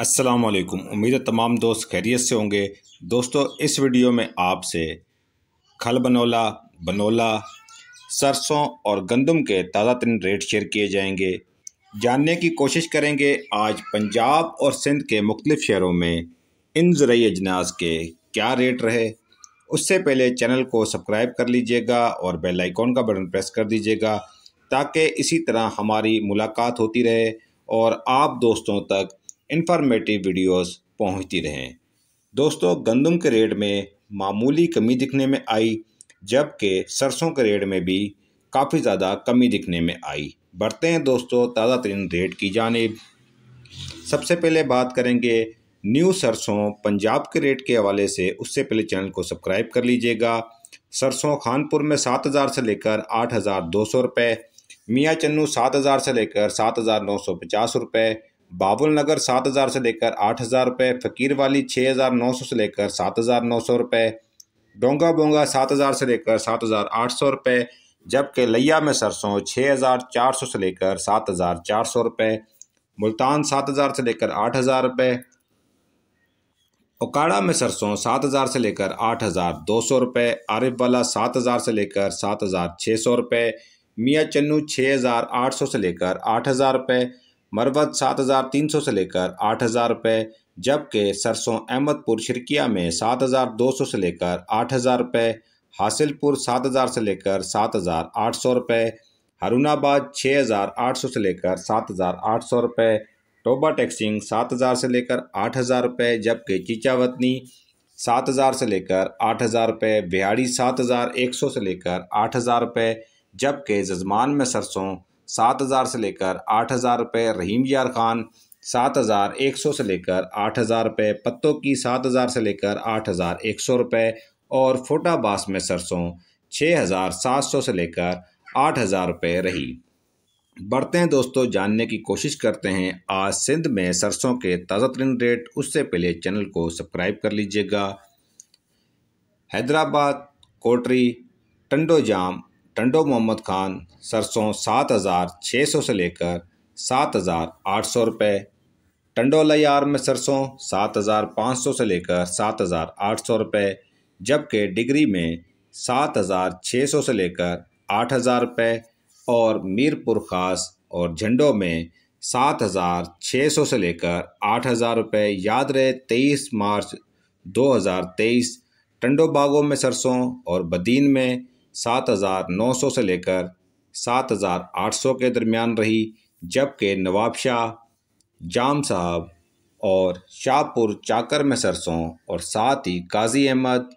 अस्सलाम वालेकुम उम्मीद है तमाम दोस्त खैरियत से होंगे दोस्तों इस वीडियो में आपसे खल बनोला बनोला सरसों और गंदम के ताज़ा तरीन रेट शेयर किए जाएंगे जानने की कोशिश करेंगे आज पंजाब और सिंध के मुख्तलिफ शहरों में इन ज़रूरी अजनास के क्या रेट रहे उससे पहले चैनल को सब्सक्राइब कर लीजिएगा और बेल आइकॉन का बटन प्रेस कर दीजिएगा ताकि इसी तरह हमारी मुलाकात होती रहे और आप दोस्तों तक इंफॉर्मेटिव वीडियोस पहुंचती रहें दोस्तों गंदम के रेट में मामूली कमी दिखने में आई जबकि सरसों के रेट में भी काफ़ी ज़्यादा कमी दिखने में आई बढ़ते हैं दोस्तों ताज़ा तरीन रेट की जानब सबसे पहले बात करेंगे न्यू सरसों पंजाब के रेट के हवाले से उससे पहले चैनल को सब्सक्राइब कर लीजिएगा सरसों खानपुर में सात हज़ार से लेकर आठ हज़ार दो सौ रुपये मियाँ चन्नू सात हज़ार से लेकर सात हज़ार नौ सौ पचास रुपये बाबुल नगर सात हज़ार से लेकर आठ हज़ार रुपये फ़कीर वाली छः हज़ार नौ सौ से लेकर सात हज़ार नौ सौ रुपये डोंगा बोंगा सात हज़ार से लेकर सात हज़ार आठ सौ रुपये जबकि लिया में सरसों छः हज़ार चार सौ से लेकर सात हज़ार चार सौ रुपये मुल्तान सात हज़ार से लेकर आठ हज़ार रुपये ओकाड़ा में सरसों सात हज़ार से लेकर आठ हज़ार दो सौ रुपये आरिफ वाला सात हज़ार से लेकर सात हज़ार छः सौ रुपये मियाँ चन्नू छः हज़ार आठ सौ से लेकर आठ हज़ार रुपये मरवत सात हज़ार तीन सौ से लेकर आठ हज़ार रुपये जबकि सरसों अहमदपुर शिरकिया में सात हज़ार दो सौ से लेकर आठ हज़ार रुपये हासिलपुर सात हज़ार से लेकर सात हज़ार आठ सौ रुपये हरूणाबाद छः हज़ार आठ सौ से लेकर सात हज़ार आठ सौ रुपये टोबा टैक्सिंग सात हज़ार से लेकर आठ हज़ार रुपये जबकि चीचावतनी सात हज़ार से लेकर आठ हज़ार रुपये बिहाड़ी सात हज़ार एक सौ से लेकर आठ हज़ार रुपये जबकि जजमान में सरसों सात हज़ार से लेकर आठ हज़ार रुपये रहीम यार खान सात हज़ार एक सौ से लेकर आठ हज़ार रुपये पत्तों की सात हज़ार से लेकर आठ हज़ार एक सौ रुपये और बास में सरसों छः हज़ार सात सौ से लेकर आठ हज़ार रुपये रही बढ़ते हैं दोस्तों जानने की कोशिश करते हैं आज सिंध में सरसों के ताज़ा तरीन रेट उससे पहले चैनल को सब्सक्राइब कर लीजिएगा हैदराबाद कोटरी टंडो जाम टंडो मोहम्मद खान सरसों सात हज़ार छः सौ से लेकर सात हज़ार आठ सौ रुपये टंडो लार में सरसों सात हज़ार पाँच सौ से लेकर सात हज़ार आठ सौ रुपये जबकि डिग्री में सात हज़ार छः सौ से लेकर आठ हज़ार रुपये और मीरपुर ख़ास और झंडो में सात हज़ार छः सौ से लेकर आठ हज़ार रुपये याद रहे तेईस मार्च दो हज़ार तेईस टंडो बागों में सरसों और बदीन में सात हज़ार नौ सौ से लेकर सात हज़ार आठ सौ के दरमियान रही जबकि नवाबशाह जाम साहब और शाहपुर चाकर में सरसों और साथ ही काजी अहमद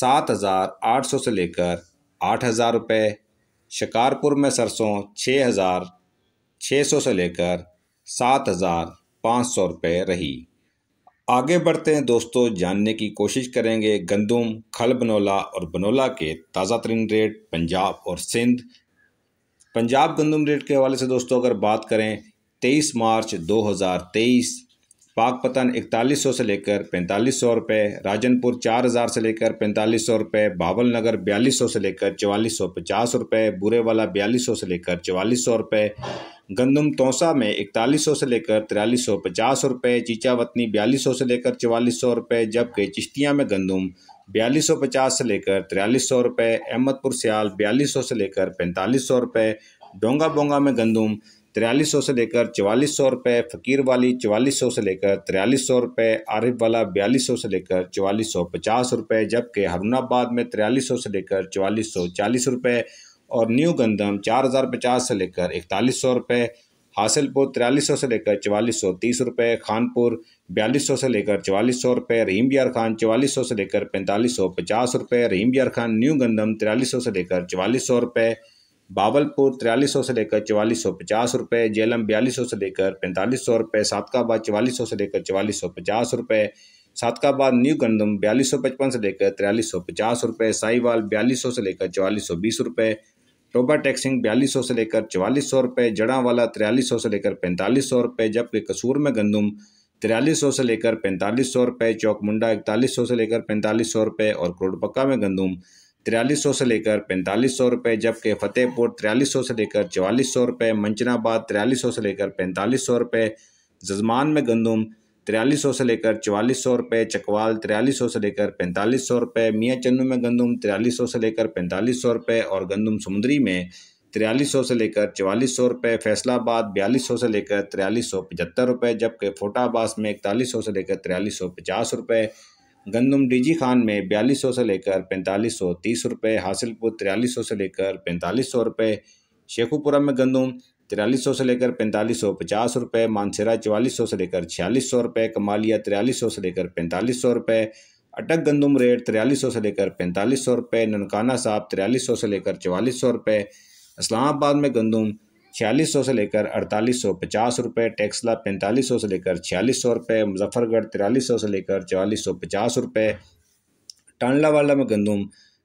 सात हज़ार आठ सौ से लेकर आठ हज़ार रुपये शिकारपुर में सरसों छः हज़ार छः सौ से लेकर सात हज़ार पाँच सौ रुपये रही आगे बढ़ते हैं दोस्तों जानने की कोशिश करेंगे गंदुम खल बनोला और बनोला के ताज़ा तरीन रेट पंजाब और सिंध पंजाब गंदुम रेट के हवाले से दोस्तों अगर बात करें 23 मार्च 2023 पाकपतन इकतालीस सौ से लेकर पैंतालीस सौ रुपये राजनपुर चार हज़ार से लेकर पैंतालीस सौ रुपये बावल नगर बयालीस सौ से लेकर चवालीस सौ पचास रुपये बुरेवाला बयालीस सौ से लेकर चवालीस सौ रुपये गंदम तोसा में इकतालीस सौ से लेकर तिरालीस सौ पचास रुपये चीचावतनी बयालीस सौ से लेकर चवालीस सौ रुपये जबकि चिश्तियाँ में गंदम बयालीस सौ पचास से लेकर तिरालीस सौ रुपये अहमदपुर सियाल बयालीस सौ से लेकर पैंतालीस सौ रुपये डोंगा बोंगा में गंदम तिरालीस सौ से लेकर चवालीस सौ रुपये फ़कीर वाली चवालीस सौ से लेकर तिरालीस सौ रुपये आरिफ वाला बयालीस सौ से लेकर चवालीस सौ पचास रुपये जबकि हरुणाबाद में तिरालीस सौ से लेकर चवालीस सौ चालीस रुपये और न्यू गंदम चार हज़ार पचास से लेकर इकतालीस सौ रुपये हासिलपुर तिरालीस सौ से लेकर चवालीस सौ तीस रुपये खानपुर बयालीस सौ से लेकर चवालीस सौ रुपये रहीम यार खान चवालीस सौ से लेकर पैंतालीस सौ पचास रुपये रहीम यार खान न्यू गंदम तिरालीस सौ से लेकर चवालीस सौ रुपये बावलपुर तिरालीस सौ से लेकर चवालीस सौ पचास रुपये जेलम बयालीस सौ से लेकर पैंतालीस सौ रुपये सातकाबाद चवालीस से लेकर चवालीस सौ पचास रुपये सातकाबाद न्यू गंदम बयालीस सौ पचपन से लेकर तिरालीस सौ पचास रुपये साईवाल बयालीस सौ से लेकर चवालीस सौ बीस रुपये टोबा टैक्सिंग बयालीस सौ से लेकर चवालीस सौ रुपये जड़ावाला तिरालीस सौ से लेकर पैंतालीस सौ रुपये जबकि कसूर में गंदम तिरालीस सौ से लेकर पैंतालीस सौ रुपये चौक मुंडा इकतालीस सौ से लेकर पैंतालीस सौ रुपये और करोड़पक्का में गंदम तिरालीस सौ से लेकर पैंतालीस सौ रुपये जबकि फतेहपुर तिरालीस सौ से लेकर चवालीस सौ रुपये मंचनाबाद तिरालीस सौ से लेकर पैंतालीस सौ रुपये जजमान में गंदम तिरालीस सौ से लेकर चवालीस सौ रुपये चकवाल तिरालीस सौ से लेकर पैंतालीस सौ रुपये मियाँ चन्नू में गंदम तिरालीस सौ से लेकर पैंतालीस सौ रुपये और गंदम समुद्री में तिरालीस सौ से लेकर चवालीस सौ रुपये फैसलाबाद बयालीस सौ से लेकर तिरालीस सौ पचहत्तर रुपये जबकि फोटाबास में इकतालीस सौ से लेकर तिरालीस सौ पचास रुपये गंदम डीजी खान में बयालीस सौ से लेकर पैंतालीस सौ तीस रुपये हासिलपुर तिरालीस सौ से लेकर पैंतालीस सौ रुपये शेखुपुरा में गंदम तिरालीस सौ से लेकर पैंतालीस सौ पचास रुपये मानसेरा चवालीस सौ से लेकर छियालीस सौ रुपये कमालिया तिरालीस सौ से लेकर पैंतालीस सौ रुपये अटक गंदम रेट तिरालीस सौ से लेकर पैंतालीस सौ रुपये ननकाना साहब तिरालीस सौ से लेकर चवालीस सौ रुपये इस्लामाबाद में गंदम छियालीस सौ से लेकर अड़तालीस सौ पचास रुपये टैक्सला पैंतालीस सौ से लेकर छियालीस सौ रुपये मुजफ्फरगढ़ तिरालीस सौ से लेकर चवालीस सौ पचास रुपये वाला में गंदुम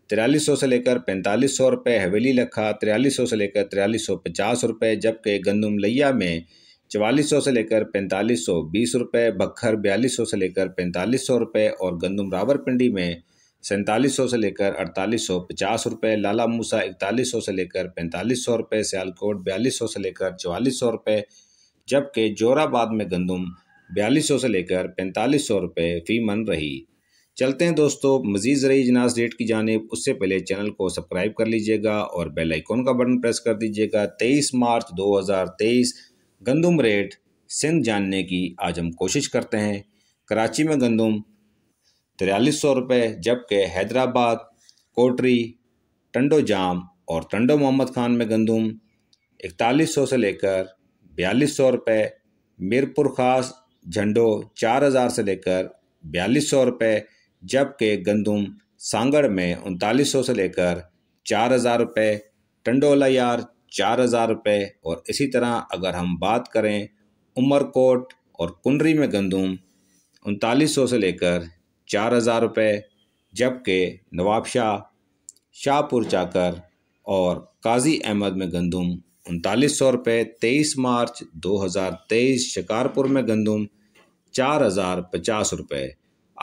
तिरालीस सौ से लेकर पैंतालीस सौ रुपये हवेली लखा तिरालीस सौ से लेकर तिरालीस सौ पचास रुपये जबकि गंदुम लैया में चवालीस सौ से लेकर पैंतालीस सौ बीस रुपये बखर बयालीस सौ से लेकर पैंतालीस सौ रुपये और गंदुम रावरपिंडी में सैंतालीस सौ से लेकर अड़तालीस सौ पचास रुपये लाला मूसा इकतालीस सौ से लेकर पैंतालीस सौ रुपये सियालकोट बयालीस सौ से लेकर चवालीस सौ रुपये जबकि जोराबाद में गंदम बयालीस सौ से लेकर पैंतालीस सौ रुपये फ़ी मन रही चलते हैं दोस्तों मजीद ज़रिए इजनास रेट की जानब उससे पहले चैनल को सब्सक्राइब कर लीजिएगा और बेल आइकॉन का बटन प्रेस कर दीजिएगा 23 मार्च 2023 गंदम रेट सिंध जानने की आज हम कोशिश करते हैं कराची में गंदम तिरालीस सौ रुपये जबकि हैदराबाद कोटरी टंडो जाम और टंडो मोहम्मद खान में गंदुम इकतालीस सौ से लेकर बयालीस सौ रुपये मीरपुर खास झंडो चार हज़ार से लेकर बयालीस सौ रुपये जबकि गंदुम सांगड़ में उनतालीस सौ से लेकर चार हज़ार रुपये टंडोला यार चार हज़ार रुपये और इसी तरह अगर हम बात करें उमरकोट और कुंडरी में गंदुम उनतालीस सौ से लेकर चार हज़ार रुपये जबकि नवाबशाह शाहपुर चाकर और काजी अहमद में गंदम उनतालीस सौ रुपये तेईस मार्च दो हज़ार तेईस शिकारपुर में गंदम चार हज़ार पचास रुपये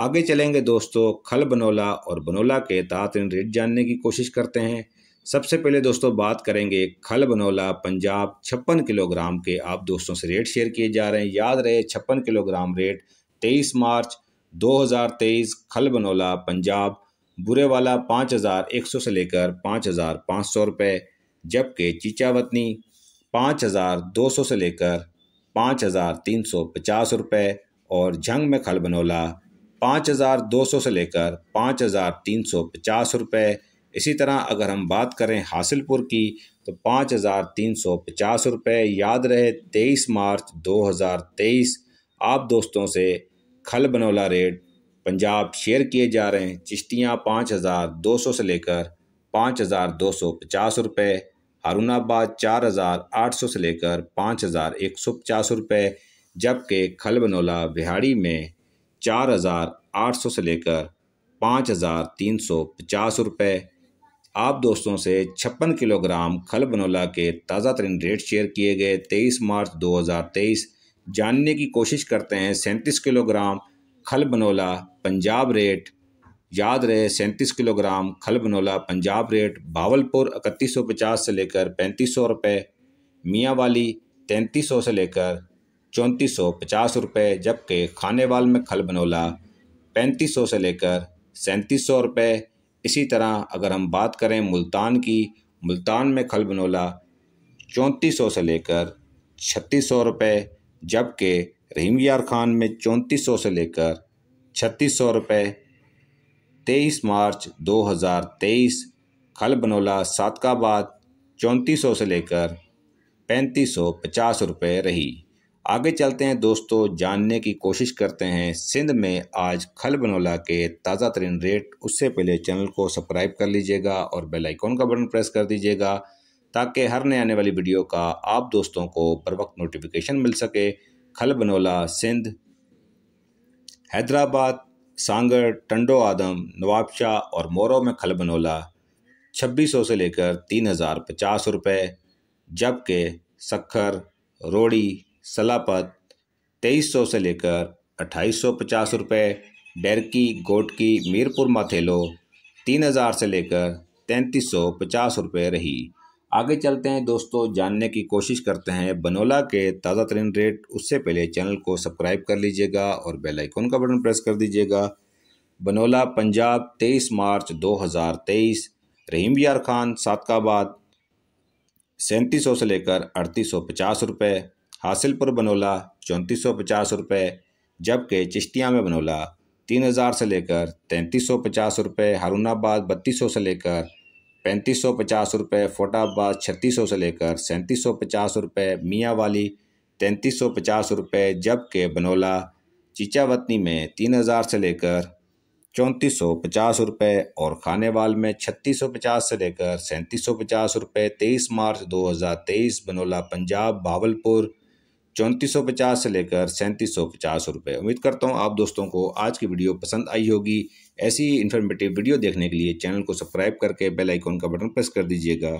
आगे चलेंगे दोस्तों खल बनोला और बनोला के तातरीन रेट जानने की कोशिश करते हैं सबसे पहले दोस्तों बात करेंगे खल बनोला पंजाब छप्पन किलोग्राम के आप दोस्तों से रेट शेयर किए जा रहे हैं याद रहे छप्पन किलोग्राम रेट तेईस मार्च दो हज़ार 2023 खलबनोला पंजाब बुरे वाला पाँच हज़ार एक सौ से लेकर पाँच हज़ार पाँच सौ रुपये जबकि चीचावतनी पाँच हज़ार दो सौ से लेकर पाँच हज़ार तीन सौ पचास रुपये और झंग में खलबनोला पाँच हज़ार दो सौ से लेकर पाँच हज़ार तीन सौ पचास रुपये इसी तरह अगर हम बात करें हासिलपुर की तो पाँच हज़ार तीन सौ पचास रुपये याद रहे तेईस मार्च दो हज़ार तेईस आप दोस्तों से खल बनौला रेड पंजाब शेयर किए जा रहे हैं चिश्तियाँ पाँच हज़ार दो सौ से लेकर पाँच हज़ार दो सौ पचास रुपये हारूणाबाद चार हज़ार आठ सौ से लेकर पाँच हज़ार एक सौ पचास रुपये जबकि खल बनौला बिहाड़ी में चार हज़ार आठ सौ से लेकर पाँच हज़ार तीन सौ पचास रुपये आप दोस्तों से छप्पन किलोग्राम खल बनोला के ताज़ा तरीन रेट शेयर किए गए तेईस मार्च दो हज़ार तेईस जानने की कोशिश करते हैं सैंतीस किलोग्राम खल बनोला पंजाब रेट याद रहे सैंतीस किलोग्राम खल बनोला पंजाब रेट भावलपुर इकतीस सौ पचास से लेकर पैंतीस सौ रुपये मियाँ वाली तैंतीस सौ से लेकर चौंतीस सौ पचास रुपये जबकि खानेवाल में खल बनोला पैंतीस सौ से लेकर सैंतीस सौ रुपये इसी तरह अगर हम बात करें मुल्तान की मुल्तान में खल बनोला चौंतीस सौ से लेकर छत्तीस सौ रुपये जबकि रहीम यार खान में चौंतीस सौ से लेकर छत्तीस सौ रुपये तेईस मार्च दो हज़ार तेईस खल बनोला सातकाबाद चौंतीस सौ से लेकर पैंतीस सौ पचास रुपये रही आगे चलते हैं दोस्तों जानने की कोशिश करते हैं सिंध में आज खल बनोला के ताज़ा तरीन रेट उससे पहले चैनल को सब्सक्राइब कर लीजिएगा और बेल आइकॉन का बटन प्रेस कर दीजिएगा ताकि हर नए आने वाली वीडियो का आप दोस्तों को बर वक्त नोटिफिकेशन मिल सके खल बनोला सिंध हैदराबाद सांगर टंडो आदम नवाबशाह और मोरो में खल बनोला छब्बीस सौ से लेकर तीन हज़ार पचास रुपये जबकि सखर रोड़ी सलापत तेईस सौ से लेकर अट्ठाईस सौ पचास रुपये डेरकी गोटकी मीरपुर माथेलो तीन हज़ार से लेकर तैंतीस सौ पचास रुपये रही आगे चलते हैं दोस्तों जानने की कोशिश करते हैं बनोला के ताज़ा तरीन रेट उससे पहले चैनल को सब्सक्राइब कर लीजिएगा और बेल आइकन का बटन प्रेस कर दीजिएगा बनोला पंजाब 23 मार्च 2023 रहीम यार खान सादकाबाद सैंतीस से लेकर अड़तीस सौ पचास रुपये हासिलपुर बनोला चौंतीस सौ पचास रुपये जबकि चिश्तिया में बनोला तीन हज़ार से लेकर तैंतीस सौ पचास रुपये हारूनाबाद बत्तीस सौ से लेकर पैंतीस सौ पचास रुपये फोटाबाज छत्तीस सौ से लेकर सैंतीस सौ पचास रुपये मियाँ वाली तैंतीस सौ पचास रुपये जबकि बनोला चीचावतनी में तीन हज़ार से लेकर चौंतीस सौ पचास रुपये और खानेवाल में छत्तीस सौ पचास से लेकर सैंतीस सौ पचास रुपये तेईस मार्च दो हज़ार तेईस बनोला पंजाब भावलपुर चौंतीस से लेकर सैंतीस रुपए उम्मीद करता हूँ आप दोस्तों को आज की वीडियो पसंद आई होगी ऐसी इन्फॉर्मेटिव वीडियो देखने के लिए चैनल को सब्सक्राइब करके बेल आइकॉन का बटन प्रेस कर दीजिएगा